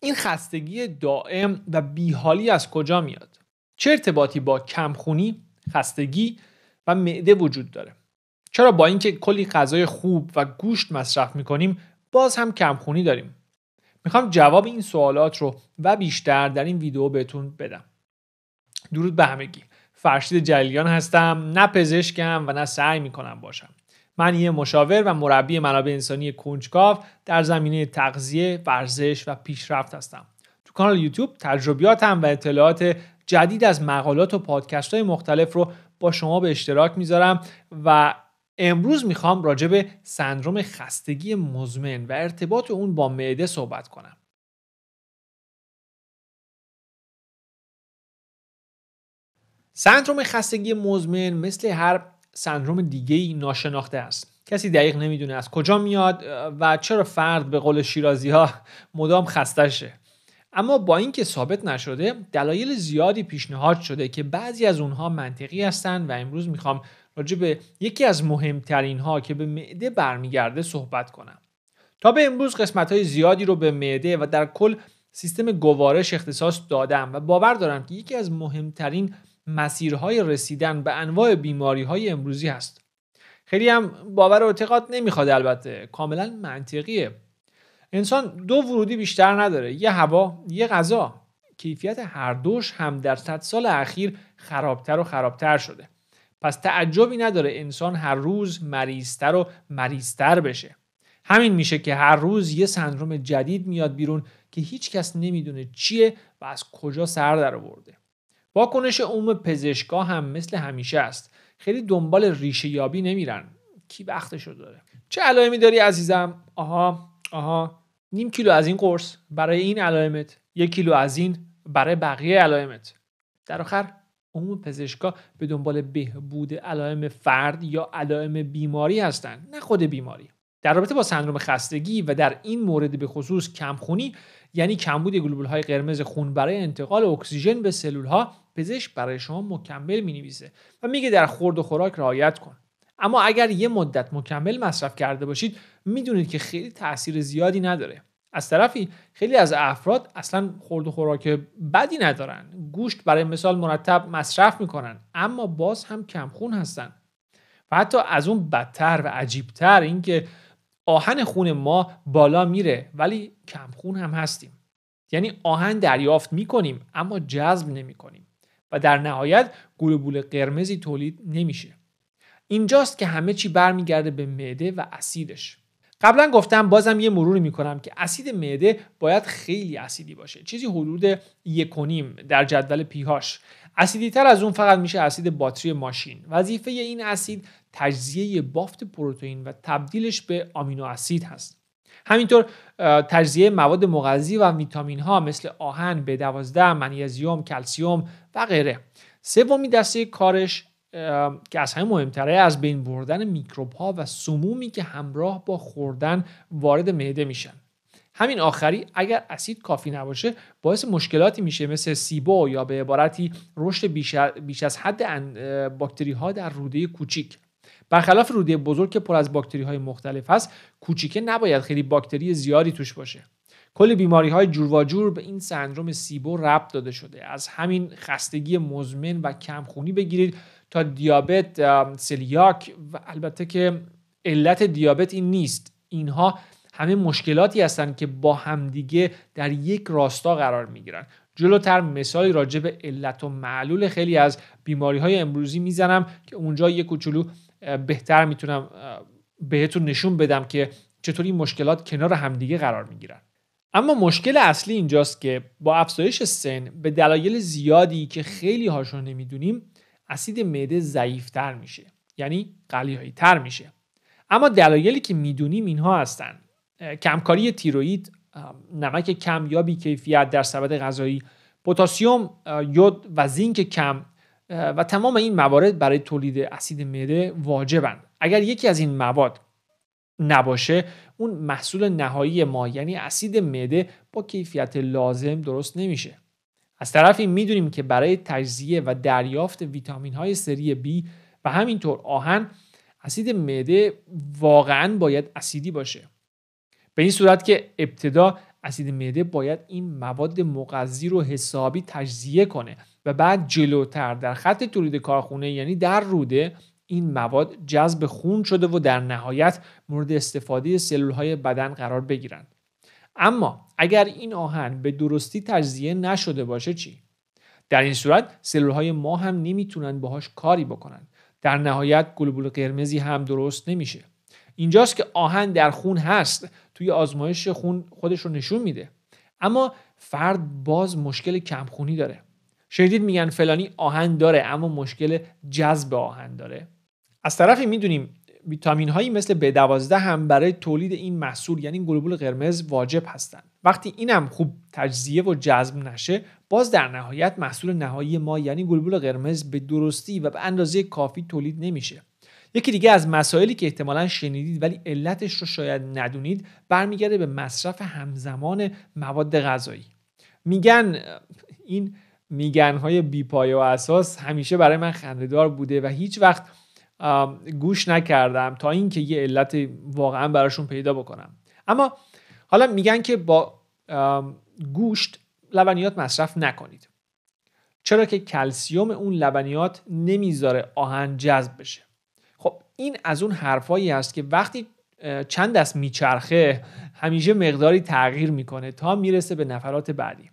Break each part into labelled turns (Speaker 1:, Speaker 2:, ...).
Speaker 1: این خستگی دائم و بیحالی از کجا میاد چه ارتباطی با کمخونی خستگی و معده وجود داره چرا با اینکه کلی غذای خوب و گوشت مصرف میکنیم باز هم کمخونی داریم میخوام جواب این سوالات رو و بیشتر در این ویدیو بهتون بدم درود به همگی فرشید جلیان هستم نه پزشکم و نه سعی میکنم باشم من یه مشاور و مربی منابع انسانی کنجکاو در زمینه تغذیه، ورزش و پیشرفت هستم. تو کانال یوتیوب تجربیاتم و اطلاعات جدید از مقالات و پادکست های مختلف رو با شما به اشتراک میذارم و امروز میخوام راجع به سندروم خستگی مزمن و ارتباط اون با معده صحبت کنم. سندروم خستگی مزمن مثل هر سندروم دیگه ای ناشناخته است کسی دقیق نمیدونه از کجا میاد و چرا فرد به قول شیرازی ها مدام خستشه اما با اینکه ثابت نشده دلایل زیادی پیشنهاد شده که بعضی از اونها منطقی هستند و امروز میخوام راجع به یکی از مهمترین ها که به معده برمیگرده صحبت کنم تا به امروز قسمت های زیادی رو به معده و در کل سیستم گوارش اختصاص دادم و باور دارم که یکی از مهمترین مسیرهای رسیدن به انواع بیماری های امروزی هست خیلی هم باور و اعتقاد نمیخواد البته کاملا منطقیه انسان دو ورودی بیشتر نداره یه هوا یه غذا کیفیت هر دوش هم در صد سال اخیر خرابتر و خرابتر شده پس تعجبی نداره انسان هر روز مریضتر و مریضتر بشه همین میشه که هر روز یه سندروم جدید میاد بیرون که هیچ کس نمیدونه چیه و از کجا سر در آورده واکنش عموم پزشکا هم مثل همیشه است خیلی دنبال ریشه یابی نمیرن کی رو داره چه علائمی داری عزیزم آها آها نیم کیلو از این قرص برای این علائمت یک کیلو از این برای بقیه علائمت در آخر عموم پزشکا به دنبال بهبود علائم فرد یا علائم بیماری هستند نه خود بیماری در رابطه با سندروم خستگی و در این مورد به خصوص کمخونی یعنی کمبود گلوبول های قرمز خون برای انتقال اکسیژن به سلول ها پزشک برای شما مکمل می نویسه و میگه در خورد و خوراک رعایت کن اما اگر یه مدت مکمل مصرف کرده باشید میدونید که خیلی تاثیر زیادی نداره از طرفی خیلی از افراد اصلا خورد و خوراک بدی ندارن گوشت برای مثال مرتب مصرف میکنن اما باز هم کمخون هستن و حتی از اون بدتر و عجیبتر اینکه آهن خون ما بالا میره ولی کم خون هم هستیم یعنی آهن دریافت میکنیم اما جذب نمیکنیم و در نهایت گلوبول قرمزی تولید نمیشه اینجاست که همه چی برمیگرده به معده و اسیدش قبلا گفتم بازم یه مروری میکنم که اسید معده باید خیلی اسیدی باشه چیزی حدود یکونیم در جدول پیهاش اسیدی تر از اون فقط میشه اسید باتری ماشین وظیفه این اسید تجزیه بافت پروتئین و تبدیلش به آمینو اسید هست همینطور تجزیه مواد مغذی و ویتامین ها مثل آهن به 12 منیزیم کلسیوم و غیره سومی دسته کارش که از همه مهمتره از بین بردن میکروب ها و سمومی که همراه با خوردن وارد معده میشن همین آخری اگر اسید کافی نباشه باعث مشکلاتی میشه مثل سیبو یا به عبارتی رشد بیش از حد باکتری ها در روده کوچیک برخلاف روده بزرگ که پر از باکتری های مختلف هست کوچیکه نباید خیلی باکتری زیادی توش باشه کل بیماری های جور و جور به این سندروم سیبو ربط داده شده از همین خستگی مزمن و کمخونی بگیرید تا دیابت سلیاک و البته که علت دیابت این نیست اینها همه مشکلاتی هستند که با همدیگه در یک راستا قرار می گیرن. جلوتر مثالی راجع به علت و معلول خیلی از بیماری های امروزی میزنم که اونجا یک کوچولو بهتر میتونم بهتون نشون بدم که چطور این مشکلات کنار همدیگه قرار میگیرن اما مشکل اصلی اینجاست که با افزایش سن به دلایل زیادی که خیلی هاشون نمیدونیم اسید معده ضعیفتر میشه یعنی قلیهایی تر میشه اما دلایلی که میدونیم اینها هستند کمکاری تیروید نمک کم یا بیکیفیت در سبد غذایی پتاسیم یود و زینک کم و تمام این موارد برای تولید اسید مده واجبند اگر یکی از این مواد نباشه اون محصول نهایی ما یعنی اسید مده با کیفیت لازم درست نمیشه از طرفی میدونیم که برای تجزیه و دریافت ویتامین های سری B و همینطور آهن اسید معده واقعا باید اسیدی باشه به این صورت که ابتدا اسید معده باید این مواد مغذی رو حسابی تجزیه کنه و بعد جلوتر در خط تولید کارخونه یعنی در روده این مواد جذب خون شده و در نهایت مورد استفاده سلول های بدن قرار بگیرند. اما اگر این آهن به درستی تجزیه نشده باشه چی؟ در این صورت سلول های ما هم نمیتونن باهاش کاری بکنن. در نهایت گلوبول قرمزی هم درست نمیشه. اینجاست که آهن در خون هست توی آزمایش خون خودش رو نشون میده اما فرد باز مشکل کمخونی داره شدید میگن فلانی آهن داره اما مشکل جذب آهن داره از طرفی میدونیم ویتامین هایی مثل B12 هم برای تولید این محصول یعنی گلوبول قرمز واجب هستند وقتی این هم خوب تجزیه و جذب نشه باز در نهایت محصول نهایی ما یعنی گلوبول قرمز به درستی و به اندازه کافی تولید نمیشه یکی دیگه از مسائلی که احتمالا شنیدید ولی علتش رو شاید ندونید برمیگرده به مصرف همزمان مواد غذایی میگن این میگن های بیپایه و اساس همیشه برای من خندهدار بوده و هیچ وقت گوش نکردم تا اینکه یه علت واقعا براشون پیدا بکنم اما حالا میگن که با گوشت لبنیات مصرف نکنید چرا که کلسیوم اون لبنیات نمیذاره آهن جذب بشه این از اون حرفایی است که وقتی چند دست میچرخه همیشه مقداری تغییر میکنه تا میرسه به نفرات بعدی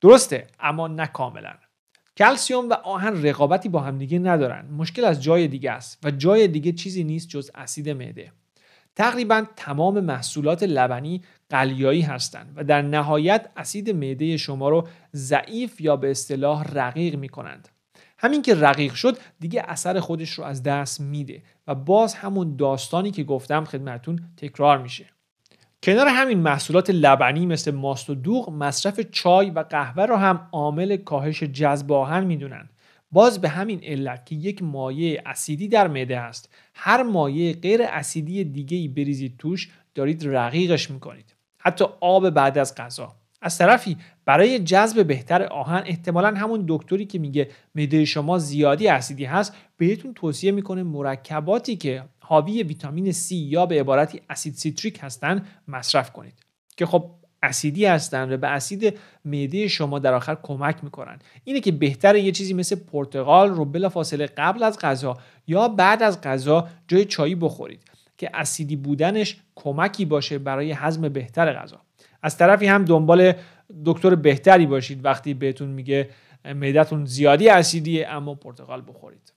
Speaker 1: درسته اما نه کاملا کلسیوم و آهن رقابتی با همدیگه ندارن مشکل از جای دیگه است و جای دیگه چیزی نیست جز اسید معده تقریبا تمام محصولات لبنی قلیایی هستند و در نهایت اسید معده شما رو ضعیف یا به اصطلاح رقیق میکنند. همین که رقیق شد دیگه اثر خودش رو از دست میده و باز همون داستانی که گفتم خدمتون تکرار میشه کنار همین محصولات لبنی مثل ماست و دوغ مصرف چای و قهوه رو هم عامل کاهش جذب آهن میدونن باز به همین علت که یک مایع اسیدی در معده است هر مایع غیر اسیدی دیگه ای بریزید توش دارید رقیقش میکنید حتی آب بعد از غذا از طرفی برای جذب بهتر آهن احتمالا همون دکتری که میگه معده شما زیادی اسیدی هست بهتون توصیه میکنه مرکباتی که حاوی ویتامین C یا به عبارتی اسید سیتریک هستن مصرف کنید که خب اسیدی هستن و به اسید معده شما در آخر کمک میکنن اینه که بهتر یه چیزی مثل پرتغال رو بلا فاصله قبل از غذا یا بعد از غذا جای چایی بخورید که اسیدی بودنش کمکی باشه برای هضم بهتر غذا از طرفی هم دنبال دکتر بهتری باشید وقتی بهتون میگه معدتون زیادی اسیدیه اما پرتقال بخورید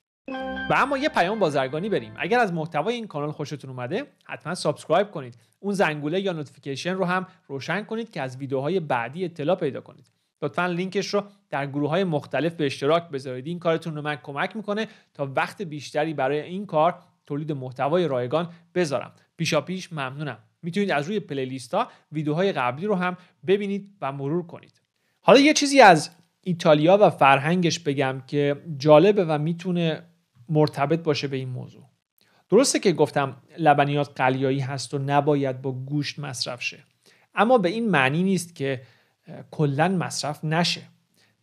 Speaker 1: و اما یه پیام بازرگانی بریم اگر از محتوای این کانال خوشتون اومده حتما سابسکرایب کنید اون زنگوله یا نوتیفیکیشن رو هم روشن کنید که از ویدیوهای بعدی اطلاع پیدا کنید لطفا لینکش رو در گروه های مختلف به اشتراک بذارید این کارتون رو من کمک میکنه تا وقت بیشتری برای این کار تولید محتوای رایگان بذارم پیش ممنونم میتونید از روی پلیلیستا ویدیوهای قبلی رو هم ببینید و مرور کنید حالا یه چیزی از ایتالیا و فرهنگش بگم که جالبه و میتونه مرتبط باشه به این موضوع درسته که گفتم لبنیات قلیایی هست و نباید با گوشت مصرف شه اما به این معنی نیست که کلا مصرف نشه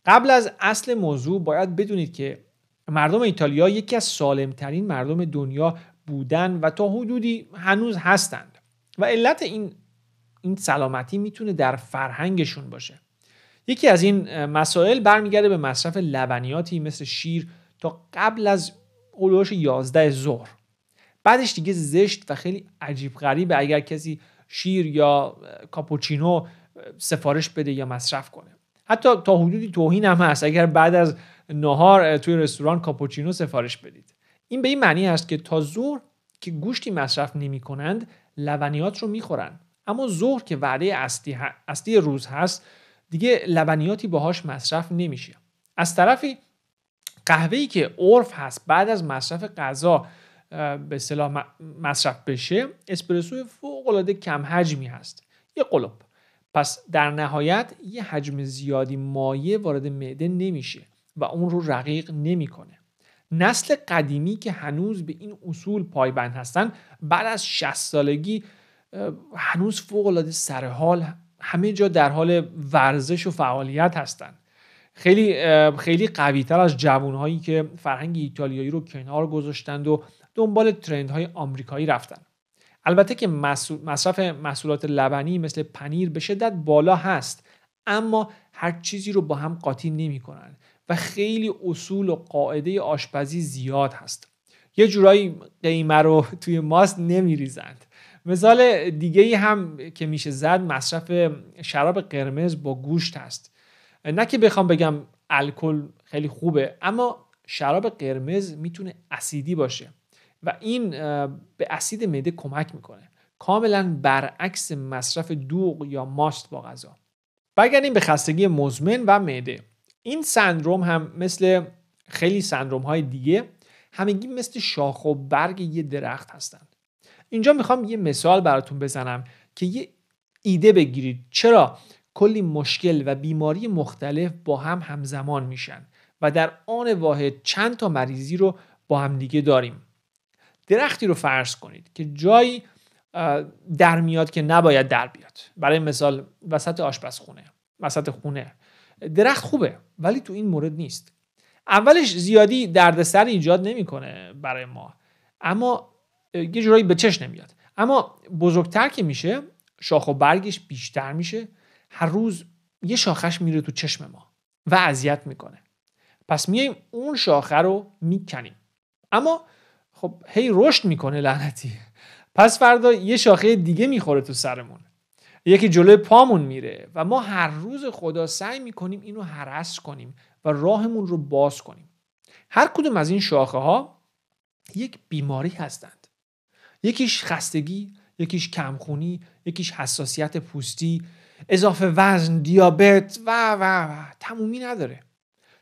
Speaker 1: قبل از اصل موضوع باید بدونید که مردم ایتالیا یکی از سالمترین مردم دنیا بودن و تا حدودی هنوز هستند و علت این این سلامتی میتونه در فرهنگشون باشه یکی از این مسائل برمیگرده به مصرف لبنیاتی مثل شیر تا قبل از هلوش 11 ظهر بعدش دیگه زشت و خیلی عجیب غریبه اگر کسی شیر یا کاپوچینو سفارش بده یا مصرف کنه حتی تا حدودی توهین هم هست اگر بعد از نهار توی رستوران کاپوچینو سفارش بدید این به این معنی است که تا ظهر که گوشتی مصرف نمی کنند لبنیات رو میخورند اما ظهر که وعده اصلی, اصلی روز هست دیگه لبنیاتی باهاش مصرف نمیشه از طرفی ای که عرف هست بعد از مصرف غذا به صلاح مصرف بشه اسپرسو فوقالعاده کم حجمی هست یه قلوب پس در نهایت یه حجم زیادی مایع وارد معده نمیشه و اون رو رقیق نمیکنه نسل قدیمی که هنوز به این اصول پایبند هستن بعد از 60 سالگی هنوز فوق العاده سر حال همه جا در حال ورزش و فعالیت هستند خیلی خیلی قوی تر از جوانهایی که فرهنگ ایتالیایی رو کنار گذاشتند و دنبال های آمریکایی رفتن البته که مصرف محصولات لبنی مثل پنیر به شدت بالا هست اما هر چیزی رو با هم قاطی نمی و خیلی اصول و قاعده آشپزی زیاد هست یه جورایی قیمه رو توی ماست نمیریزند مثال دیگه ای هم که میشه زد مصرف شراب قرمز با گوشت هست نه که بخوام بگم الکل خیلی خوبه اما شراب قرمز میتونه اسیدی باشه و این به اسید معده کمک میکنه کاملا برعکس مصرف دوغ یا ماست با غذا برگردیم به خستگی مزمن و معده این سندروم هم مثل خیلی سندروم های دیگه همگی مثل شاخ و برگ یه درخت هستند اینجا میخوام یه مثال براتون بزنم که یه ایده بگیرید چرا کلی مشکل و بیماری مختلف با هم همزمان میشن و در آن واحد چند تا مریضی رو با هم دیگه داریم درختی رو فرض کنید که جایی در میاد که نباید در بیاد برای مثال وسط آشپزخونه وسط خونه درخت خوبه ولی تو این مورد نیست اولش زیادی دردسر ایجاد نمیکنه برای ما اما یه جورایی به چش نمیاد اما بزرگتر که میشه شاخ و برگش بیشتر میشه هر روز یه شاخش میره تو چشم ما و اذیت میکنه پس میایم اون شاخه رو میکنیم اما خب هی رشد میکنه لعنتی پس فردا یه شاخه دیگه میخوره تو سرمون یکی جلوی پامون میره و ما هر روز خدا سعی میکنیم اینو حرس کنیم و راهمون رو باز کنیم هر کدوم از این شاخه ها یک بیماری هستند یکیش خستگی یکیش کمخونی یکیش حساسیت پوستی اضافه وزن دیابت و و و تمومی نداره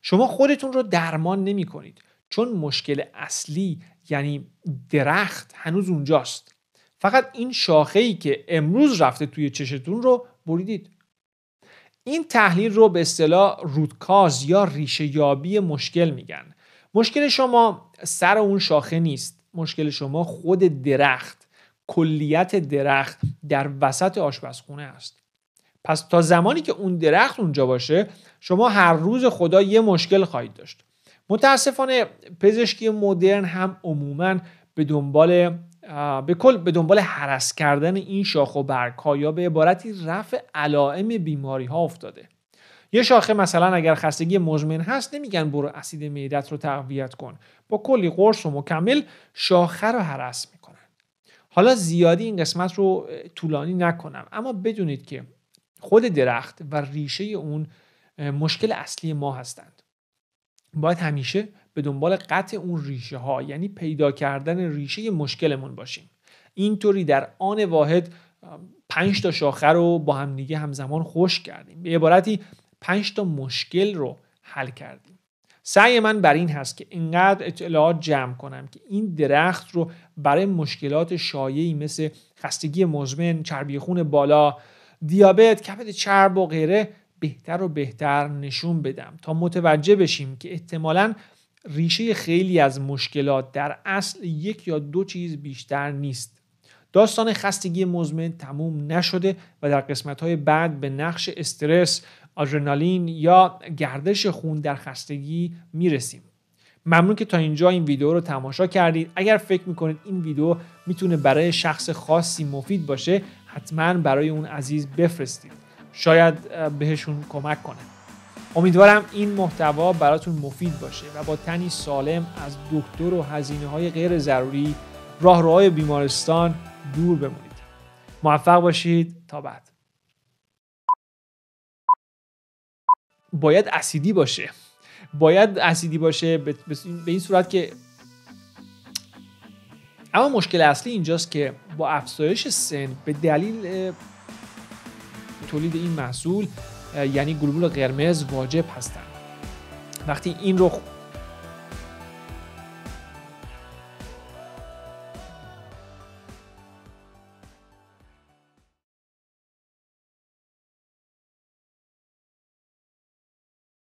Speaker 1: شما خودتون رو درمان نمی کنید چون مشکل اصلی یعنی درخت هنوز اونجاست فقط این شاخه ای که امروز رفته توی چشتون رو بریدید این تحلیل رو به اصطلاح رودکاز یا ریشه یابی مشکل میگن مشکل شما سر اون شاخه نیست مشکل شما خود درخت کلیت درخت در وسط آشپزخونه است پس تا زمانی که اون درخت اونجا باشه شما هر روز خدا یه مشکل خواهید داشت متاسفانه پزشکی مدرن هم عموما به دنبال به کل به دنبال حرس کردن این شاخ و برگ ها یا به عبارتی رفع علائم بیماری ها افتاده یه شاخه مثلا اگر خستگی مزمن هست نمیگن برو اسید معدت رو تقویت کن با کلی قرص و مکمل شاخه رو حرس میکنن حالا زیادی این قسمت رو طولانی نکنم اما بدونید که خود درخت و ریشه اون مشکل اصلی ما هستند باید همیشه به دنبال قطع اون ریشه ها یعنی پیدا کردن ریشه مشکلمون باشیم اینطوری در آن واحد پنج تا شاخه رو با هم دیگه همزمان خوش کردیم به عبارتی پنج تا مشکل رو حل کردیم سعی من بر این هست که اینقدر اطلاعات جمع کنم که این درخت رو برای مشکلات شایعی مثل خستگی مزمن، چربی خون بالا، دیابت، کبد چرب و غیره بهتر و بهتر نشون بدم تا متوجه بشیم که احتمالاً ریشه خیلی از مشکلات در اصل یک یا دو چیز بیشتر نیست داستان خستگی مزمن تموم نشده و در قسمت‌های بعد به نقش استرس، آدرنالین یا گردش خون در خستگی میرسیم. ممنون که تا اینجا این ویدیو رو تماشا کردید. اگر فکر میکنید این ویدیو میتونه برای شخص خاصی مفید باشه، حتما برای اون عزیز بفرستید. شاید بهشون کمک کنه. امیدوارم این محتوا براتون مفید باشه و با تنی سالم از دکتر و هزینه های غیر ضروری راه راه بیمارستان دور بمونید موفق باشید تا بعد باید اسیدی باشه باید اسیدی باشه به این صورت که اما مشکل اصلی اینجاست که با افزایش سن به دلیل تولید این محصول یعنی گلبول قرمز واجب هستند وقتی این رو